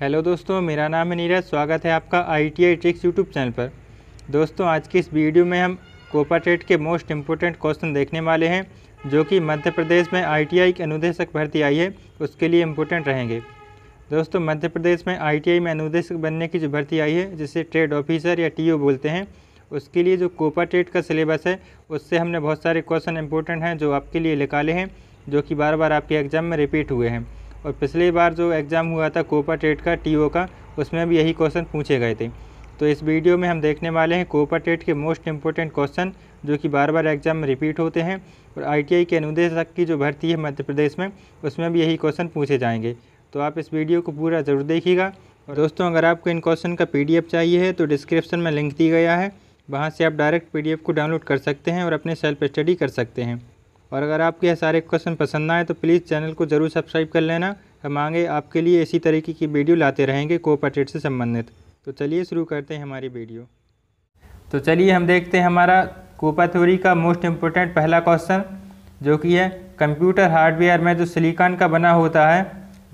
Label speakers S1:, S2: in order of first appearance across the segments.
S1: hello दोस्तों मेरा नाम है नीरज स्वागत है आपका I T I tricks YouTube channel पर दोस्तों आज की इस वीडियो में हम कोपाटेट के मोस्ट इम्पोर्टेंट क्वेश्चन देखने वाले हैं जो कि मध्य प्रदेश में आई टी आई की अनुदेशक भर्ती आई है उसके लिए इम्पोर्टेंट रहेंगे दोस्तों मध्य प्रदेश में आई टी आई में अनुदेशक बनने की जो भर्ती आई है जिसे ट्रेड ऑफिसर या टी बोलते हैं उसके लिए जो कोपाटेट का सिलेबस है उससे हमने बहुत सारे क्वेश्चन इंपॉर्टेंट हैं जो आपके लिए निकाले हैं जो कि बार बार आपके एग्ज़ाम में रिपीट हुए हैं और पिछली बार जो एग्ज़ाम हुआ था कोपा टेट का टी का उसमें भी यही क्वेश्चन पूछे गए थे तो इस वीडियो में हम देखने वाले हैं कोपा टेट के मोस्ट इम्पोर्टेंट क्वेश्चन जो कि बार बार एग्जाम में रिपीट होते हैं और आईटीआई के अनुदेशक की जो भर्ती है मध्य प्रदेश में उसमें भी यही क्वेश्चन पूछे जाएंगे तो आप इस वीडियो को पूरा ज़रूर देखिएगा और दोस्तों अगर आपको इन क्वेश्चन का पी चाहिए है तो डिस्क्रिप्शन में लिंक दी गया है वहाँ से आप डायरेक्ट पी को डाउनलोड कर सकते हैं और अपने सेल्फ स्टडी कर सकते हैं और अगर आपके सारे क्वेश्चन पसंद आए तो प्लीज़ चैनल को ज़रूर सब्सक्राइब कर लेना हम आगे आपके लिए इसी तरीके की वीडियो लाते रहेंगे कोऑपरेटिव से संबंधित तो चलिए शुरू करते हैं हमारी वीडियो तो चलिए हम देखते हैं हमारा कोपा थ्योरी का मोस्ट इम्पोर्टेंट पहला क्वेश्चन जो कि है कंप्यूटर हार्डवेयर में जो सिलिकॉन का बना होता है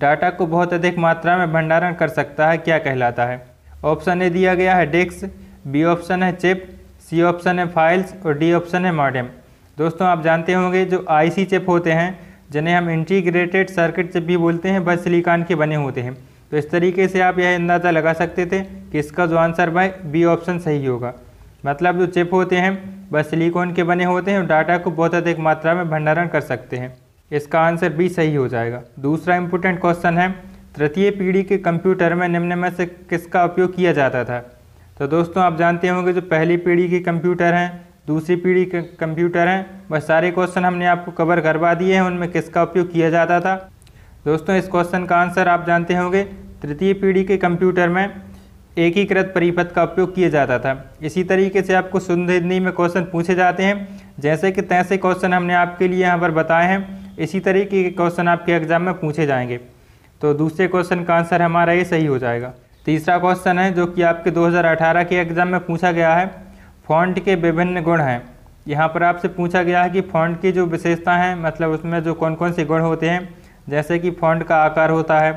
S1: डाटा को बहुत अधिक मात्रा में भंडारण कर सकता है क्या कहलाता है ऑप्शन ए दिया गया है डिस्क बी ऑप्शन है चिप सी ऑप्शन है फाइल्स और डी ऑप्शन है मॉडेम दोस्तों आप जानते होंगे जो आईसी चिप होते हैं जिन्हें हम इंटीग्रेटेड सर्किट चिप भी बोलते हैं बस सिलिकॉन के बने होते हैं तो इस तरीके से आप यह अंदाज़ा लगा सकते थे कि इसका जो आंसर बाय बी ऑप्शन सही होगा मतलब जो चिप होते हैं बस सिलिकॉन के बने होते हैं और डाटा को बहुत अधिक मात्रा में भंडारण कर सकते हैं इसका आंसर बी सही हो जाएगा दूसरा इम्पोर्टेंट क्वेश्चन है तृतीय पीढ़ी के कंप्यूटर में निम्न में से किसका उपयोग किया जाता था तो दोस्तों आप जानते होंगे जो पहली पीढ़ी के कंप्यूटर हैं दूसरी पीढ़ी के कंप्यूटर हैं बस सारे क्वेश्चन हमने आपको कवर करवा दिए हैं उनमें किसका उपयोग किया जाता था दोस्तों इस क्वेश्चन का आंसर आप जानते होंगे तृतीय पीढ़ी के कंप्यूटर में एकीकृत परिपथ का उपयोग किया जाता था इसी तरीके से आपको शुद्ध हिंदी में क्वेश्चन पूछे जाते हैं जैसे कि तैसे क्वेश्चन हमने आपके लिए यहाँ पर बताए हैं इसी तरीके के क्वेश्चन आपके एग्जाम में पूछे जाएंगे तो दूसरे क्वेश्चन का आंसर हमारा ये सही हो जाएगा तीसरा क्वेश्चन है जो कि आपके 2018 के एग्ज़ाम में पूछा गया है फॉन्ट के विभिन्न गुण हैं यहाँ पर आपसे पूछा गया है कि फॉन्ट की जो विशेषता हैं मतलब उसमें जो कौन कौन से गुण होते हैं जैसे कि फॉन्ट का आकार होता है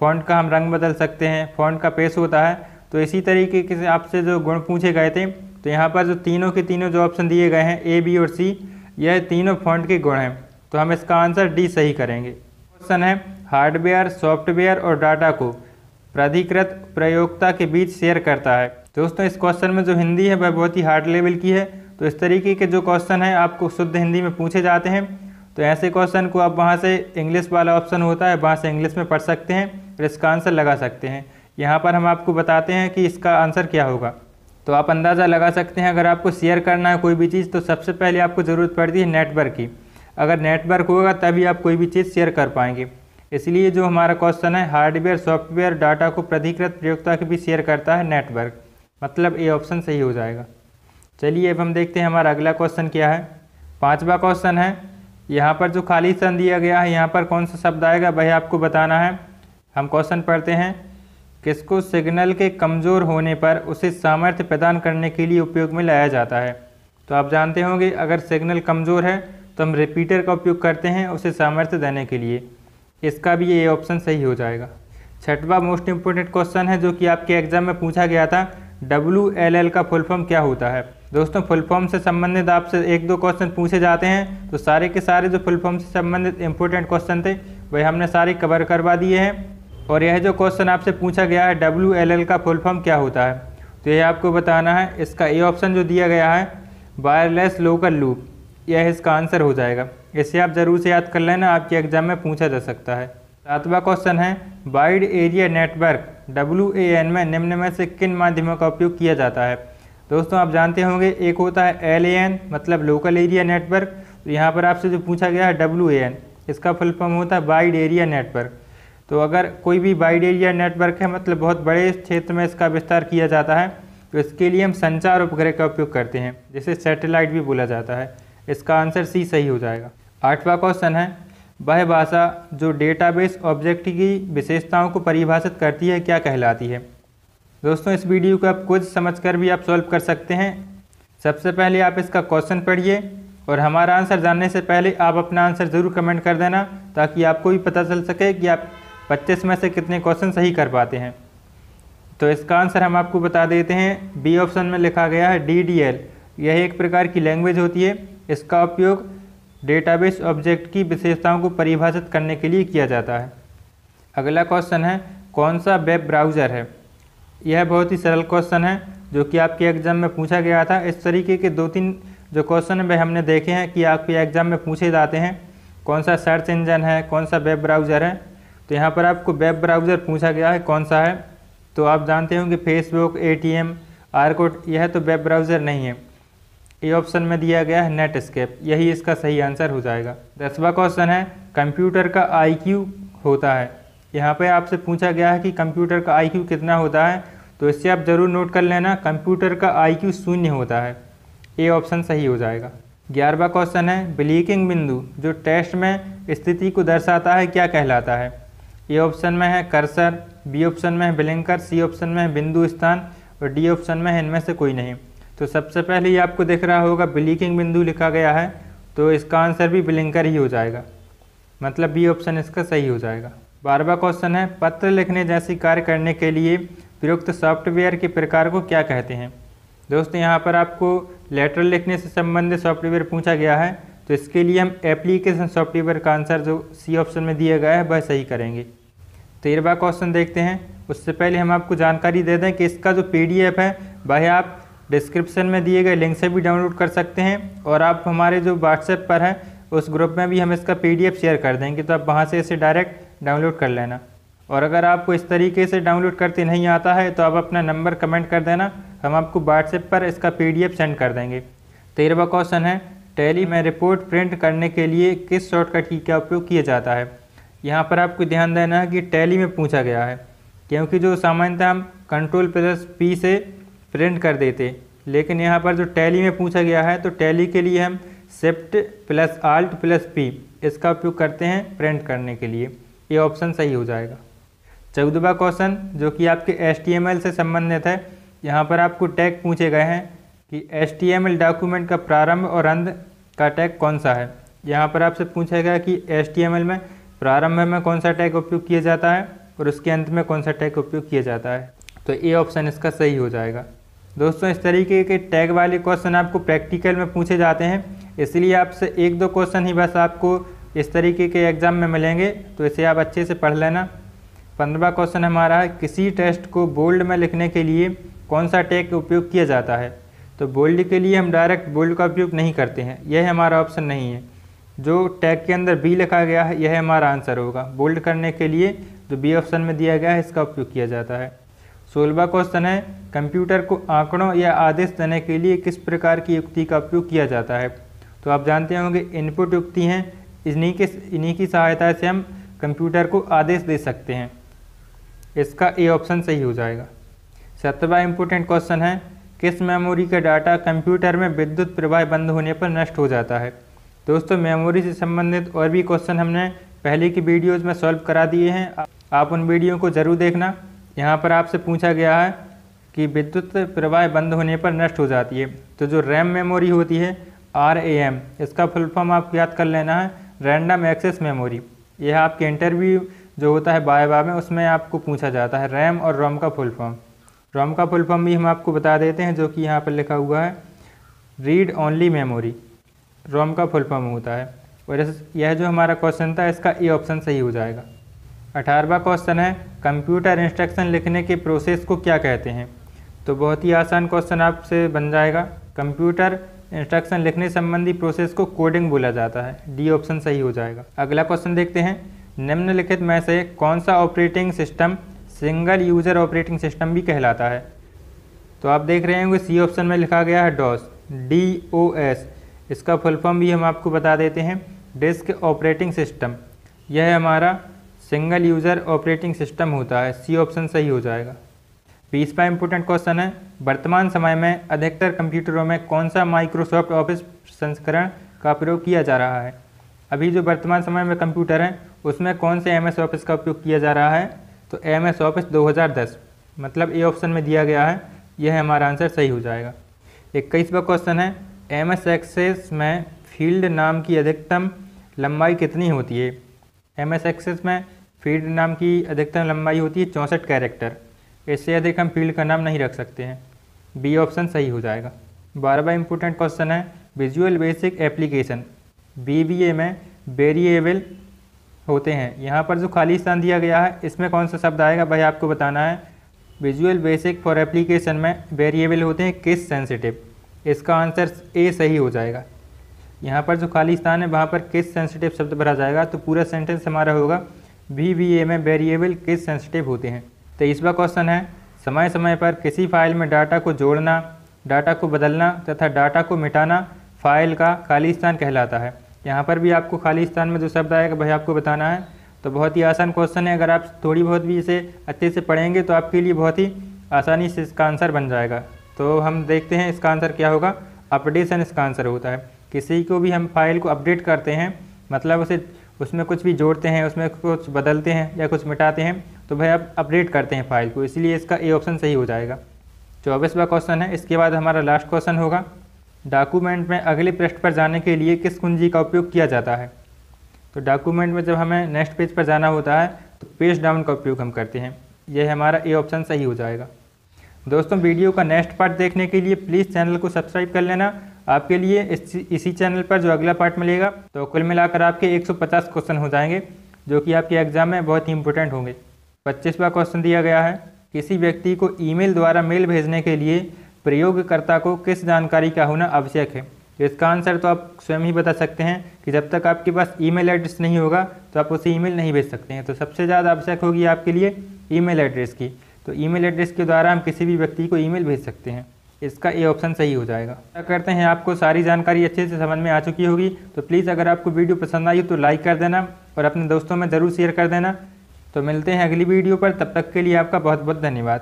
S1: फॉन्ट का हम रंग बदल सकते हैं फॉन्ट का पेश होता है तो इसी तरीके के आपसे जो गुण पूछे गए थे तो यहाँ पर जो तीनों के तीनों जो ऑप्शन दिए गए हैं ए बी और सी यह तीनों फॉन्ट के गुण हैं तो हम इसका आंसर डी सही करेंगे क्वेश्चन है हार्डवेयर सॉफ्टवेयर और डाटा को प्राधिकृत प्रयोगता के बीच शेयर करता है तो दोस्तों इस क्वेश्चन में जो हिंदी है वह बहुत ही हार्ड लेवल की है तो इस तरीके के जो क्वेश्चन है आपको शुद्ध हिंदी में पूछे जाते हैं तो ऐसे क्वेश्चन को आप वहाँ से इंग्लिश वाला ऑप्शन होता है वहाँ से इंग्लिश में पढ़ सकते हैं और इसका आंसर लगा सकते हैं यहाँ पर हम आपको बताते हैं कि इसका आंसर क्या होगा तो आप अंदाज़ा लगा सकते हैं अगर आपको शेयर करना है कोई भी चीज़ तो सबसे पहले आपको ज़रूरत पड़ती है नेटवर्क की अगर नेटवर्क होगा तभी आप कोई भी चीज़ शेयर कर पाएंगे इसलिए जो हमारा क्वेश्चन है हार्डवेयर सॉफ्टवेयर डाटा को प्रतिकृत प्रयोगता के भी शेयर करता है नेटवर्क मतलब ए ऑप्शन सही हो जाएगा चलिए अब हम देखते हैं हमारा अगला क्वेश्चन क्या है पांचवा क्वेश्चन है यहाँ पर जो खाली सन दिया गया है यहाँ पर कौन सा शब्द आएगा वह आपको बताना है हम क्वेश्चन पढ़ते हैं किसको सिग्नल के कमज़ोर होने पर उसे सामर्थ्य प्रदान करने के लिए उपयोग में लाया जाता है तो आप जानते होंगे अगर सिग्नल कमज़ोर है तो हम रिपीटर का उपयोग करते हैं उसे सामर्थ्य देने के लिए इसका भी ये ऑप्शन सही हो जाएगा छठवा मोस्ट इम्पोर्टेंट क्वेश्चन है जो कि आपके एग्ज़ाम में पूछा गया था डब्ल्यू एल एल का फुल फॉर्म क्या होता है दोस्तों फुल फॉर्म से संबंधित आपसे एक दो क्वेश्चन पूछे जाते हैं तो सारे के सारे जो फुल फॉर्म से संबंधित इंपॉर्टेंट क्वेश्चन थे वह हमने सारे कवर करवा दिए हैं और यह जो क्वेश्चन आपसे पूछा गया है डब्ल्यू एल एल का फुल फॉर्म क्या होता है तो यह आपको बताना है इसका ए ऑप्शन जो दिया गया है वायरलेस लोकल लूप यह इसका आंसर हो जाएगा इसे आप ज़रूर से याद कर लेना आपके एग्जाम में पूछा जा सकता है सातवां क्वेश्चन है wide area network W A N में निम्न में से किन माध्यमों का उपयोग किया जाता है दोस्तों आप जानते होंगे एक होता है एल ए एन मतलब लोकल एरिया नेटवर्क तो यहाँ पर आपसे जो पूछा गया है डब्ल्यू ए एन इसका फुल फॉर्म होता है वाइड एरिया नेटवर्क तो अगर कोई भी वाइड एरिया नेटवर्क है मतलब बहुत बड़े क्षेत्र में इसका विस्तार किया जाता है तो इसके लिए हम संचार उपग्रह का उपयोग करते हैं जिसे सैटेलाइट भी बोला जाता है इसका आंसर सी सही हो जाएगा आठवां क्वेश्चन है वह भाषा जो डेटाबेस ऑब्जेक्ट की विशेषताओं को परिभाषित करती है क्या कहलाती है दोस्तों इस वीडियो को आप कुछ समझकर भी आप सॉल्व कर सकते हैं सबसे पहले आप इसका क्वेश्चन पढ़िए और हमारा आंसर जानने से पहले आप अपना आंसर ज़रूर कमेंट कर देना ताकि आपको भी पता चल सके कि आप पच्चीस में से कितने क्वेश्चन सही कर पाते हैं तो इसका आंसर हम आपको बता देते हैं बी ऑप्शन में लिखा गया है डी डी एल यह एक प्रकार की लैंग्वेज होती है इसका उपयोग डेटाबेस ऑब्जेक्ट की विशेषताओं को परिभाषित करने के लिए किया जाता है अगला क्वेश्चन है कौन सा वेब ब्राउज़र है यह बहुत ही सरल क्वेश्चन है जो कि आपके एग्ज़ाम में पूछा गया था इस तरीके के दो तीन जो क्वेश्चन वह हमने देखे हैं कि आपके एग्ज़ाम में पूछे जाते हैं कौन सा सर्च इंजन है कौन सा वेब ब्राउज़र है तो यहाँ पर आपको वेब ब्राउज़र पूछा गया है कौन सा है तो आप जानते होंगे फेसबुक ए टी एम आरकोड यह तो वेब ब्राउज़र नहीं है ए ऑप्शन में दिया गया है नेटस्केप यही इसका सही आंसर हो जाएगा दसवा क्वेश्चन है कंप्यूटर का आईक्यू होता है यहाँ पे आपसे पूछा गया है कि कंप्यूटर का आईक्यू कितना होता है तो इससे आप ज़रूर नोट कर लेना कंप्यूटर का आईक्यू शून्य होता है ए ऑप्शन सही हो जाएगा ग्यारहवा क्वेश्चन है ब्लीकिंग बिंदु जो टेस्ट में स्थिति को दर्शाता है क्या कहलाता है ए ऑप्शन में है कर्सर बी ऑप्शन में है ब्लिंकर सी ऑप्शन में है बिंदु स्थान और डी ऑप्शन में है इनमें से कोई नहीं तो सबसे पहले ये आपको देख रहा होगा ब्लिकिंग बिंदु लिखा गया है तो इसका आंसर भी ब्लिंकर ही हो जाएगा मतलब बी ऑप्शन इसका सही हो जाएगा बारहवा क्वेश्चन है पत्र लिखने जैसी कार्य करने के लिए प्रयुक्त सॉफ्टवेयर के प्रकार को क्या कहते हैं दोस्तों यहाँ पर आपको लेटर लिखने से संबंधित सॉफ्टवेयर पूछा गया है तो इसके लिए हम एप्लीकेशन सॉफ्टवेयर का आंसर जो सी ऑप्शन में दिया गया है वह सही करेंगे तेरहवा तो क्वेश्चन देखते हैं उससे पहले हम आपको जानकारी दे दें कि इसका जो पीडीएफ है वह आप डिस्क्रिप्शन में दिए गए लिंक से भी डाउनलोड कर सकते हैं और आप हमारे जो व्हाट्सएप पर हैं उस ग्रुप में भी हम इसका पी शेयर कर देंगे तो आप वहाँ से इसे डायरेक्ट डाउनलोड कर लेना और अगर आपको इस तरीके से डाउनलोड करते नहीं आता है तो आप अपना नंबर कमेंट कर देना हम आपको व्हाट्सएप पर इसका पीडीएफ सेंड कर देंगे तेरहवा तो क्वेश्चन है टैली में रिपोर्ट प्रिंट करने के लिए किस शॉर्टकट की क्या उपयोग किया जाता है यहाँ पर आपको ध्यान देना है कि टैली में पूछा गया है क्योंकि जो सामान्यतः हम कंट्रोल प्लस पी से प्रिंट कर देते लेकिन यहाँ पर जो टैली में पूछा गया है तो टैली के लिए हम shift plus alt plus P इसका उपयोग करते हैं प्रिंट करने के लिए ये ऑप्शन सही हो जाएगा चौदवा क्वेश्चन जो कि आपके एस से संबंधित है यहाँ पर आपको टैग पूछे गए हैं कि एस डॉक्यूमेंट का प्रारंभ और अंत का टैग कौन सा है यहाँ पर आपसे पूछा गया कि एस में प्रारंभ में कौन सा टैग उपयोग किया जाता है और उसके अंत में कौन सा टैग उपयोग किया जाता है तो ए ऑप्शन इसका सही हो जाएगा दोस्तों इस तरीके के टैग वाले क्वेश्चन आपको प्रैक्टिकल में पूछे जाते हैं इसलिए आपसे एक दो क्वेश्चन ही बस आपको इस तरीके के एग्ज़ाम में मिलेंगे तो इसे आप अच्छे से पढ़ लेना पंद्रवा क्वेश्चन हमारा है किसी टेस्ट को बोल्ड में लिखने के लिए कौन सा टैग उपयोग किया जाता है तो बोल्ड के लिए हम डायरेक्ट बोल्ड का उपयोग नहीं करते हैं यह हमारा ऑप्शन नहीं है जो टैग के अंदर बी लिखा गया है यह हमारा आंसर होगा बोल्ड करने के लिए जो बी ऑप्शन में दिया गया है इसका उपयोग किया जाता है सोलवा क्वेश्चन है कंप्यूटर को आंकड़ों या आदेश देने के लिए किस प्रकार की युक्ति का उपयोग किया जाता है तो आप जानते होंगे इनपुट युक्ति हैं इन्हीं के इन्हीं की सहायता से हम कंप्यूटर को आदेश दे सकते हैं इसका ए ऑप्शन सही हो जाएगा सत्रवा इम्पोर्टेंट क्वेश्चन है किस मेमोरी का डाटा कंप्यूटर में विद्युत प्रवाह बंद होने पर नष्ट हो जाता है दोस्तों मेमोरी से संबंधित और भी क्वेश्चन हमने पहले की वीडियोज़ में सॉल्व करा दिए हैं आप उन वीडियो को ज़रूर देखना यहाँ पर आपसे पूछा गया है कि विद्युत प्रवाह बंद होने पर नष्ट हो जाती है तो जो रैम मेमोरी होती है आर ए एम इसका फुल फॉर्म आप याद कर लेना है रैंडम एक्सेस मेमोरी यह आपके इंटरव्यू जो होता है बायबा में उसमें आपको पूछा जाता है रैम और रोम का फुल फॉर्म रोम का फुल फॉर्म भी हम आपको बता देते हैं जो कि यहाँ पर लिखा हुआ है रीड ओनली मेमोरी रोम का फुल फॉर्म होता है और यह जो हमारा क्वेश्चन था इसका ए ऑप्शन सही हो जाएगा अठारहवा क्वेश्चन है कंप्यूटर इंस्ट्रक्शन लिखने के प्रोसेस को क्या कहते हैं तो बहुत ही आसान क्वेश्चन आपसे बन जाएगा कंप्यूटर इंस्ट्रक्शन लिखने संबंधी प्रोसेस को कोडिंग बोला जाता है डी ऑप्शन सही हो जाएगा अगला क्वेश्चन देखते हैं निम्नलिखित में से कौन सा operating system single user operating system भी कहलाता है तो आप देख रहे होंगे सी ऑप्शन में लिखा गया है डॉस डी ओ एस इसका फुल फॉर्म भी हम आपको बता देते हैं डिस्क ऑपरेटिंग सिस्टम यह हमारा सिंगल यूज़र ऑपरेटिंग सिस्टम होता है सी ऑप्शन सही हो जाएगा बीसवा इंपॉर्टेंट क्वेश्चन है वर्तमान समय में अधिकतर कंप्यूटरों में कौन सा माइक्रोसॉफ्ट ऑफिस संस्करण का प्रयोग किया जा रहा है अभी जो वर्तमान समय में कंप्यूटर हैं उसमें कौन से एम एस ऑफिस का उपयोग किया जा रहा है तो एम एस ऑफिस 2010 मतलब ए ऑप्शन में दिया गया है यह हमारा आंसर सही हो जाएगा इक्कीसवा क्वेश्चन है एम एस एक्सेस में फील्ड नाम की अधिकतम लंबाई कितनी होती है एम एस एक्सेस में फील्ड नाम की अधिकतम लंबाई होती है चौंसठ कैरेक्टर इससे अधिक हम फील्ड का नाम नहीं रख सकते हैं बी ऑप्शन सही हो जाएगा बारहवा इंपॉर्टेंट क्वेश्चन है विजुअल बेसिक एप्लीकेशन बी में वेरिएबल होते हैं यहाँ पर जो खाली स्थान दिया गया है इसमें कौन सा शब्द आएगा भाई आपको बताना है विजुअल बेसिक फॉर एप्लीकेशन में वेरिएबल होते हैं किस सेंसिटिव इसका आंसर ए सही हो जाएगा यहाँ पर जो खाली स्थान है वहाँ पर किस सेंसिटिव शब्द भरा जाएगा तो पूरा सेंटेंस हमारा होगा वी ए में वेरिएबल किस सेंसिटिव होते हैं तेईसवा तो क्वेश्चन है समय समय पर किसी फाइल में डाटा को जोड़ना डाटा को बदलना तथा डाटा को मिटाना फाइल का खाली स्थान कहलाता है यहाँ पर भी आपको खाली स्थान में जो शब्द आएगा भाई आपको बताना है तो बहुत ही आसान क्वेश्चन है अगर आप थोड़ी बहुत भी इसे अच्छे से पढ़ेंगे तो आपके लिए बहुत ही आसानी से इसका आंसर बन जाएगा तो हम देखते हैं इसका आंसर क्या होगा अपडेशन इसका आंसर होता है किसी को भी हम फाइल को अपडेट करते हैं मतलब उसे उसमें कुछ भी जोड़ते हैं उसमें कुछ बदलते हैं या कुछ मिटाते हैं तो भाई आप अपडेट करते हैं फाइल को इसलिए इसका ए ऑप्शन सही हो जाएगा चौबीसवा क्वेश्चन है इसके बाद हमारा लास्ट क्वेश्चन होगा डॉक्यूमेंट में अगले पृष्ठ पर जाने के लिए किस कुंजी का उपयोग किया जाता है तो डॉक्यूमेंट में जब हमें नेक्स्ट पेज पर जाना होता है तो पेज डाउन का उपयोग हम करते हैं यह हमारा ए ऑप्शन सही हो जाएगा दोस्तों वीडियो का नेक्स्ट पार्ट देखने के लिए प्लीज़ चैनल को सब्सक्राइब कर लेना आपके लिए इस, इसी चैनल पर जो अगला पार्ट मिलेगा तो कुल मिलाकर आपके 150 क्वेश्चन हो जाएंगे जो कि आपके एग्जाम में बहुत ही इंपॉर्टेंट होंगे पच्चीसवा क्वेश्चन दिया गया है किसी व्यक्ति को ईमेल द्वारा मेल भेजने के लिए प्रयोगकर्ता को किस जानकारी का होना आवश्यक है इसका आंसर तो आप स्वयं ही बता सकते हैं कि जब तक आपके पास ईमेल एड्रेस नहीं होगा तो आप उसे ईमेल नहीं भेज सकते हैं तो सबसे ज़्यादा आवश्यक होगी आपके लिए ईमेल एड्रेस की तो ईमेल एड्रेस के द्वारा हम किसी भी व्यक्ति को ईमेल भेज सकते हैं इसका ए ऑप्शन सही हो जाएगा क्या करते हैं आपको सारी जानकारी अच्छे से समझ में आ चुकी होगी तो प्लीज़ अगर आपको वीडियो पसंद आई तो लाइक कर देना और अपने दोस्तों में ज़रूर शेयर कर देना तो मिलते हैं अगली वीडियो पर तब तक के लिए आपका बहुत बहुत धन्यवाद